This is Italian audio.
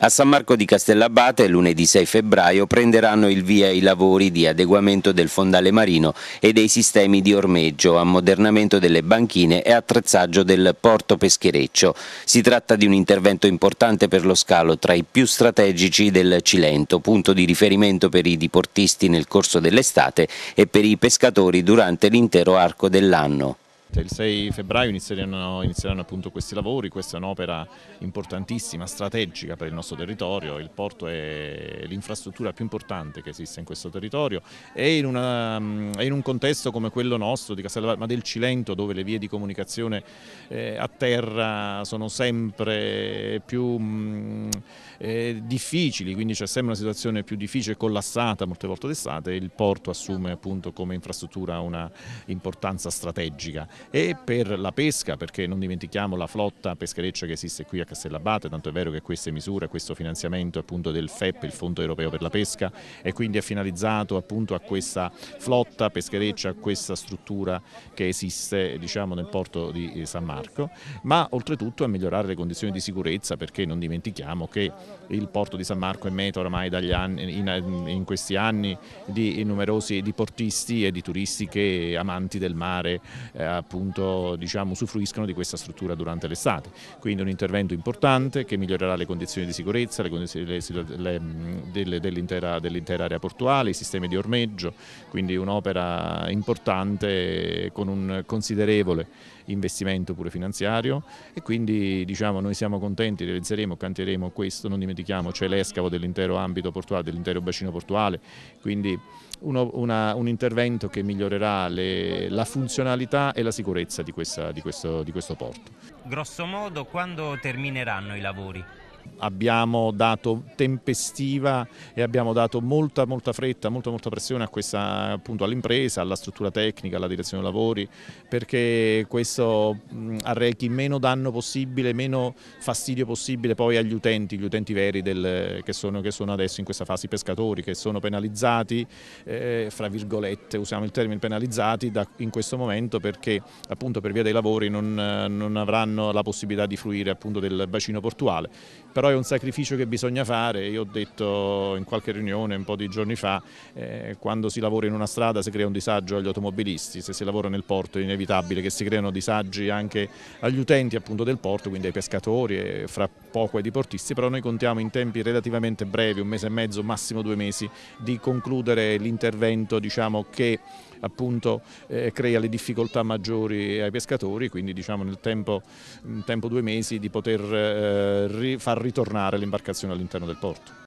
A San Marco di Castellabate lunedì 6 febbraio prenderanno il via i lavori di adeguamento del fondale marino e dei sistemi di ormeggio, ammodernamento delle banchine e attrezzaggio del porto peschereccio. Si tratta di un intervento importante per lo scalo tra i più strategici del Cilento, punto di riferimento per i diportisti nel corso dell'estate e per i pescatori durante l'intero arco dell'anno. Cioè, il 6 febbraio inizieranno, inizieranno questi lavori, questa è un'opera importantissima, strategica per il nostro territorio, il porto è l'infrastruttura più importante che esiste in questo territorio e in, una, in un contesto come quello nostro di Castellavare, ma del Cilento dove le vie di comunicazione eh, a terra sono sempre più mh, mm, eh, difficili, quindi c'è sempre una situazione più difficile, collassata molte volte d'estate, il porto assume appunto come infrastruttura una importanza strategica e per la pesca perché non dimentichiamo la flotta peschereccia che esiste qui a Castellabate, tanto è vero che queste misure, questo finanziamento appunto del FEP, il Fondo Europeo per la Pesca e quindi è finalizzato appunto a questa flotta peschereccia, a questa struttura che esiste diciamo nel porto di eh, San Marco, ma oltretutto a migliorare le condizioni di sicurezza perché non dimentichiamo che il porto di San Marco è meta ormai anni, in, in, questi anni di numerosi di portisti e di turisti che amanti del mare eh, appunto diciamo, usufruiscano di questa struttura durante l'estate. Quindi un intervento importante che migliorerà le condizioni di sicurezza dell'intera dell dell area portuale, i sistemi di ormeggio, quindi un'opera importante con un considerevole investimento pure finanziario e quindi diciamo, noi siamo contenti, realizzeremo, canteremo questo, non dimentichiamo, c'è l'escavo dell'intero ambito portuale, dell'intero bacino portuale, quindi uno, una, un intervento che migliorerà le, la funzionalità e la sicurezza di, questa, di, questo, di questo porto. Grosso modo quando termineranno i lavori? abbiamo dato tempestiva e abbiamo dato molta, molta fretta, molta, molta pressione all'impresa, alla struttura tecnica, alla direzione dei lavori perché questo arrechi meno danno possibile, meno fastidio possibile poi agli utenti, gli utenti veri del, che, sono, che, sono, adesso in questa fase i pescatori che sono penalizzati, eh, fra virgolette usiamo il termine penalizzati da, in questo momento perché appunto per via dei lavori non, non avranno la possibilità di fruire appunto del bacino portuale però è un sacrificio che bisogna fare, io ho detto in qualche riunione un po' di giorni fa, eh, quando si lavora in una strada si crea un disagio agli automobilisti, se si lavora nel porto è inevitabile che si creano disagi anche agli utenti appunto del porto, quindi ai pescatori e fra poco ai diportisti, però noi contiamo in tempi relativamente brevi, un mese e mezzo, massimo due mesi, di concludere l'intervento diciamo che appunto eh, crea le difficoltà maggiori ai pescatori, quindi diciamo nel tempo, tempo due mesi di poter eh, far ritornare l'imbarcazione all'interno del porto.